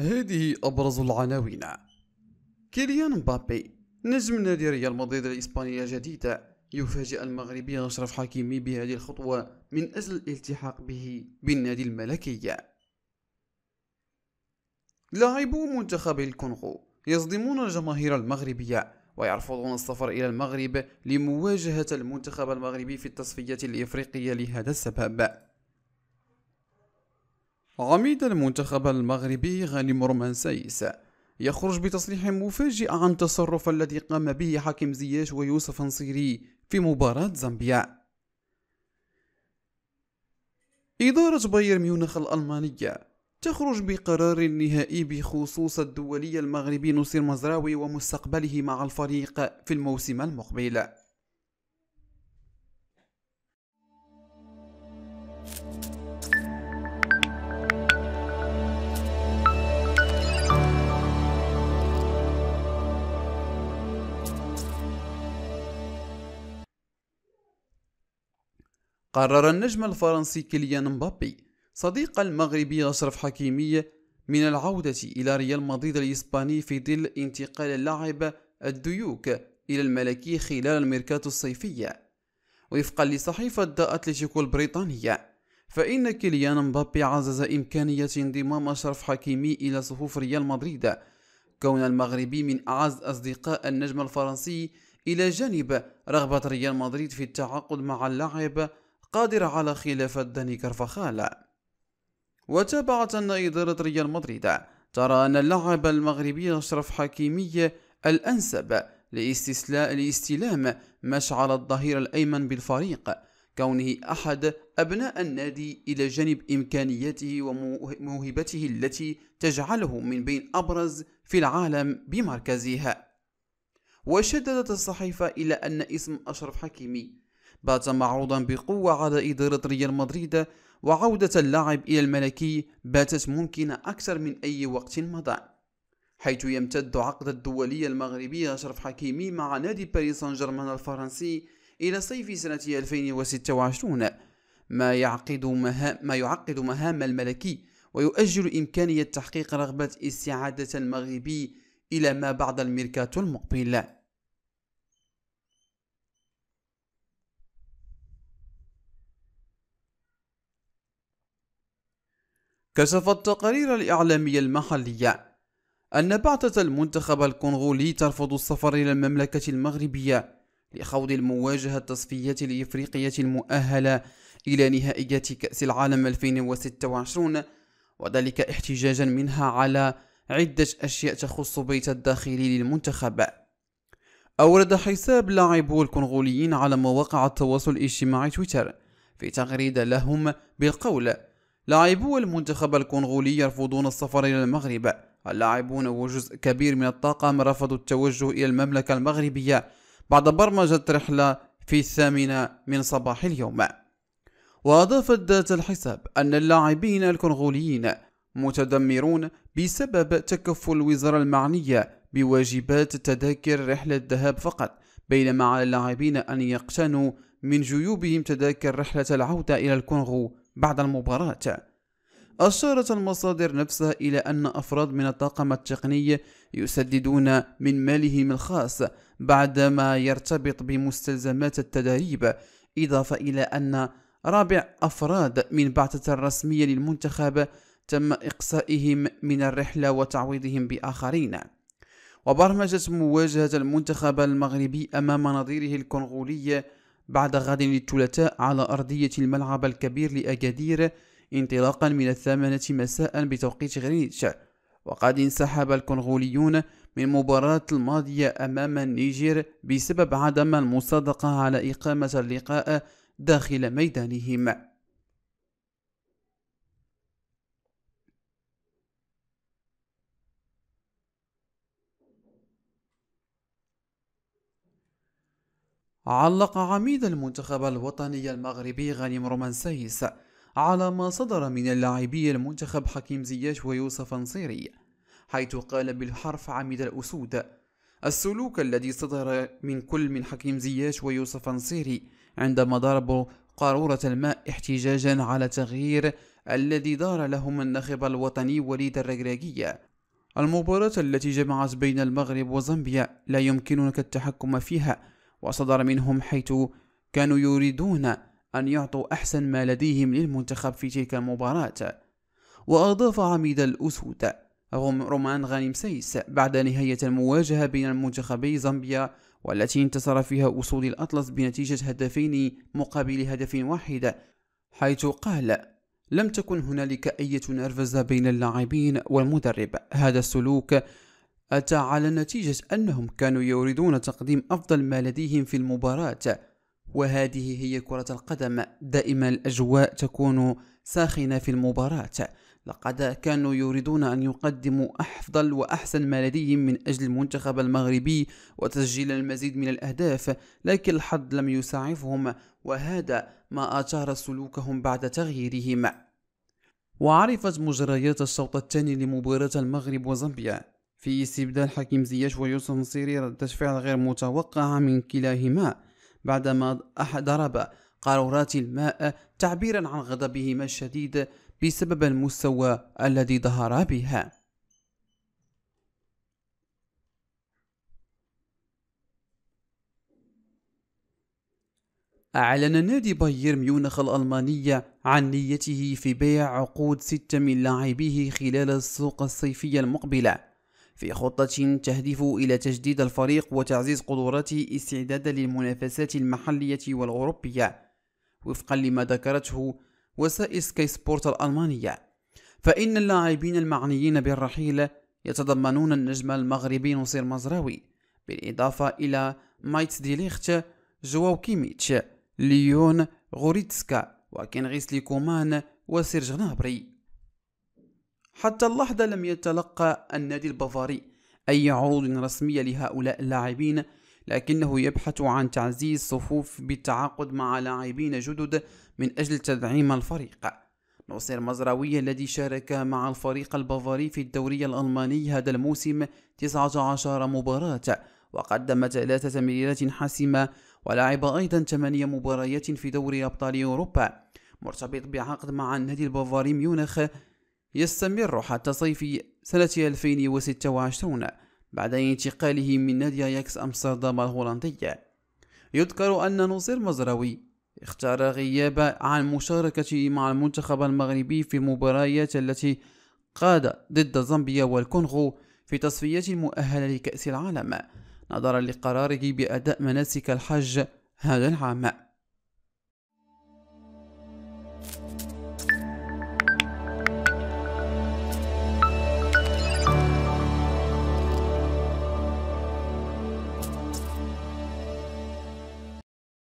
هذه أبرز العناوين كيليان مبابي نجم نادي ريال مدريد الإسبانية الجديدة يفاجئ المغربي أشرف حكيمي بهذه الخطوة من أجل الالتحاق به بالنادي الملكي لاعبو منتخب الكونغو يصدمون الجماهير المغربية ويرفضون السفر إلى المغرب لمواجهة المنتخب المغربي في التصفية الإفريقية لهذا السبب عميد المنتخب المغربي غانم سايس يخرج بتصريح مفاجئ عن تصرف الذي قام به حكم زياش ويوسف نصيري في مباراة زامبيا إدارة بايرن ميونخ الألمانية تخرج بقرار نهائي بخصوص الدولي المغربي نصير مزراوي ومستقبله مع الفريق في الموسم المقبل قرر النجم الفرنسي كيليان مبابي صديق المغربي أشرف حكيمي من العودة إلى ريال مدريد الإسباني في ظل انتقال اللاعب الديوك إلى الملكي خلال الميركاتو الصيفية وفقا لصحيفة دا أتلتيكو البريطانية فإن كيليان مبابي عزز إمكانية انضمام أشرف حكيمي إلى صفوف ريال مدريد كون المغربي من أعز أصدقاء النجم الفرنسي إلى جانب رغبة ريال مدريد في التعاقد مع اللاعب قادرة على خلافة داني كرفخال وتابعت أن إدارة ريال مدريد ترى أن اللاعب المغربي أشرف حكيمي الأنسب لاستلام مشعل الظهير الأيمن بالفريق كونه أحد أبناء النادي إلى جانب إمكانياته وموهبته التي تجعله من بين أبرز في العالم بمركزها وشددت الصحيفة إلى أن اسم أشرف حكيمي بات معروضا بقوة على إدارة ريال مدريد وعودة اللاعب إلى الملكي باتت ممكنة أكثر من أي وقت مضى حيث يمتد عقد الدولية المغربية أشرف حكيمي مع نادي باريس سان جيرمان الفرنسي إلى صيف سنة 2026 ما يعقد مهام ما يعقد مهام الملكي ويؤجل إمكانية تحقيق رغبة استعادة المغربي إلى ما بعد الميركاتو المقبل كشفت التقارير الإعلامية المحلية أن بعثة المنتخب الكونغولي ترفض السفر إلى المملكة المغربية لخوض المواجهة التصفيات الإفريقية المؤهلة إلى نهائيات كأس العالم 2026 وذلك احتجاجا منها على عدة أشياء تخص بيت الداخلي للمنتخب أورد حساب لاعبو الكونغوليين على مواقع التواصل الاجتماعي تويتر في تغريدة لهم بالقول لاعبو المنتخب الكونغولي يرفضون السفر إلى المغرب اللاعبون وجزء كبير من الطاقم رفضوا التوجه إلى المملكة المغربية بعد برمجة رحلة في الثامنة من صباح اليوم وأضافت ذات الحساب أن اللاعبين الكونغوليين متدمرون بسبب تكفل الوزارة المعنية بواجبات تذاكر رحلة الذهاب فقط بينما على اللاعبين أن يقتنوا من جيوبهم تذاكر رحلة العودة إلى الكونغو بعد المباراة أشارت المصادر نفسها إلى أن أفراد من الطاقم التقني يسددون من مالهم الخاص بعدما يرتبط بمستلزمات التدريب إضافة إلى أن رابع أفراد من بعثة الرسمية للمنتخب تم إقصائهم من الرحلة وتعويضهم بآخرين وبرمجة مواجهة المنتخب المغربي أمام نظيره الكونغولي بعد غد الثلاثاء على أرضية الملعب الكبير لأكادير انطلاقا من الثامنة مساء بتوقيت غرينتش وقد انسحب الكونغوليون من المباراة الماضية أمام النيجر بسبب عدم المصادقة على إقامة اللقاء داخل ميدانهم علق عميد المنتخب الوطني المغربي غنيم رومانسيس على ما صدر من اللاعبي المنتخب حكيم زياش ويوسف نصيري حيث قال بالحرف عميد الأسود السلوك الذي صدر من كل من حكيم زياش ويوسف نصيري عندما ضربوا قارورة الماء احتجاجا على تغيير الذي دار لهم الناخب الوطني وليد الرقراقية المباراة التي جمعت بين المغرب وزامبيا لا يمكنك التحكم فيها وصدر منهم حيث كانوا يريدون أن يعطوا أحسن ما لديهم للمنتخب في تلك المباراة وأضاف عميد الأسود رومان غانم سيس بعد نهاية المواجهة بين منتخبي زامبيا والتي انتصر فيها أسود الأطلس بنتيجة هدفين مقابل هدف واحد حيث قال لم تكن هنالك أي نرفزة بين اللاعبين والمدرب هذا السلوك أتى على نتيجة أنهم كانوا يريدون تقديم أفضل ما لديهم في المباراة وهذه هي كرة القدم دائما الأجواء تكون ساخنة في المباراة لقد كانوا يريدون أن يقدموا أفضل وأحسن ما لديهم من أجل المنتخب المغربي وتسجيل المزيد من الأهداف لكن الحظ لم يساعفهم وهذا ما أثار سلوكهم بعد تغييرهم وعرفت مجريات الشوط الثاني لمباراة المغرب وزامبيا في استبدال حكيم زياش ويوسف نصيري ردة فعل غير متوقعة من كلاهما بعدما ضرب قارورات الماء تعبيرا عن غضبهما الشديد بسبب المستوى الذي ظهرا بها أعلن نادي بايرن ميونخ الألمانية عن نيته في بيع عقود ستة من لاعبيه خلال السوق الصيفية المقبلة في خطة تهدف إلى تجديد الفريق وتعزيز قدراته استعدادا للمنافسات المحلية والأوروبية وفقا لما ذكرته وسائل سكاي سبورت الألمانية فإن اللاعبين المعنيين بالرحيل يتضمنون النجم المغربي نصير مزراوي بالإضافة إلى مايتس ديليخت جواو كيميتش ليون غوريتسكا وكينغيس ليكومان وسيرج غنابري حتى اللحظة لم يتلقى النادي البافاري أي عروض رسمية لهؤلاء اللاعبين لكنه يبحث عن تعزيز صفوف بالتعاقد مع لاعبين جدد من أجل تدعيم الفريق نصير مزراوي الذي شارك مع الفريق البافاري في الدوري الألماني هذا الموسم 19 مباراة وقدم ثلاثة تمريرات حاسمة ولعب أيضا ثمانية مباريات في دوري أبطال أوروبا مرتبط بعقد مع النادي البافاري ميونخ يستمر حتى صيف سنة 2026 بعد انتقاله من نادي أياكس أمستردام الهولندية يذكر أن نصير مزراوي اختار غياب عن مشاركته مع المنتخب المغربي في المباريات التي قاد ضد زامبيا والكونغو في تصفيات المؤهلة لكأس العالم نظرا لقراره بأداء مناسك الحج هذا العام